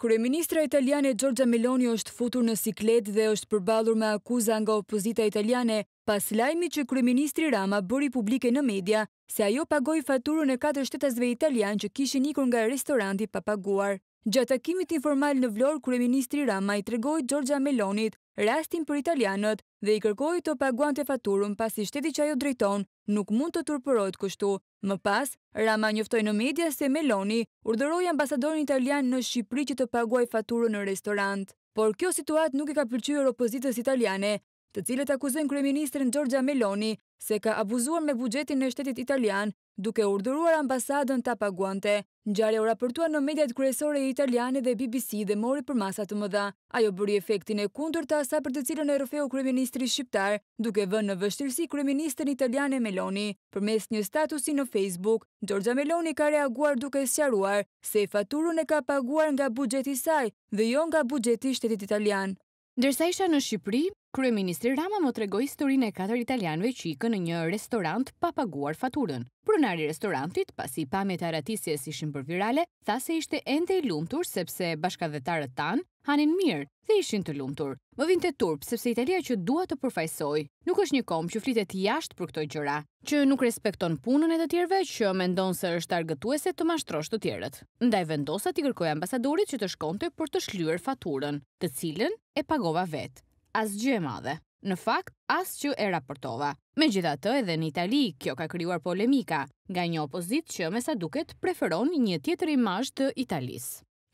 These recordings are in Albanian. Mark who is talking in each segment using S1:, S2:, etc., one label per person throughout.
S1: Kryeministra italiane Gjorgja Meloni është futur në siklet dhe është përbalur me akuza nga opozita italiane pas lajmi që Kryeministri Rama bëri publike në media se ajo pagoj faturën e 4 shtetasve italian që kishin ikur nga restoranti papaguar. Gjatë akimit informal në vlorë, Kryeministri Rama i tregoj Gjorgja Melonit rastin për italianët dhe i kërkoj të paguan të faturën pas i shteti që ajo drejton nuk mund të turpërojt kështu. Më pas, Rama njëftoj në media se Meloni urderoj ambasadorin italian në Shqipëri që të paguaj faturën në restorant. Por kjo situat nuk i ka përqyër opozitës italiane, të cilët akuzën Kryeministrin Gjorgja Meloni se ka abuzuar me bugjetin në shtetit italian duke urdëruar ambasadën ta paguante. Njare u raportuar në mediat kryesore italiane dhe BBC dhe mori për masat të mëdha. Ajo bëri efektin e kundur të asa për të cilën e rëfeu kreministri shqiptar, duke vën në vështirësi kreministrën italiane Meloni. Për mes një statusi në Facebook, Gjorgja Meloni ka reaguar duke sjaruar se faturën e ka paguar nga bugjeti saj dhe jo nga bugjeti shtetit italian. Ndërsa isha
S2: në Shqipëri, Kryeministri Rama më tregoi historinë e katër italianëve që ikën në një restorant pa paguar faturën. Pronari i restorantit, pasi pamje të aratisjes ishin për virale, tha se ishte ende i lumtur sepse bashkëdhëtarët tan hanin mirë dhe ishin të lumtur. Më vinte turp sepse Italia që dua të përfaqësoj nuk është një kom që flitet jashtë për këto gjëra, që nuk respekton punën e të tjerëve, që mendon se është argëtuese të mashtrosh të tjerët. Ndaj vendosa ti kërkoj ambasadorit që të shkonte për të shlyer faturën, të cilën e pagova vetë as asgjë e madhe. Në fakt, as që e raportova. Me gjitha të edhe në Itali, kjo ka kryuar polemika, nga një opozit që me sa duket preferon një tjetër imazh të
S1: Italis.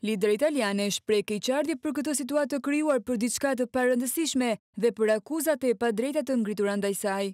S1: Lider italiane shprej ke i qardje për këtë situatë të kryuar për diçka të parëndësishme dhe për akuzat e padrejta të ngritur andajsaj.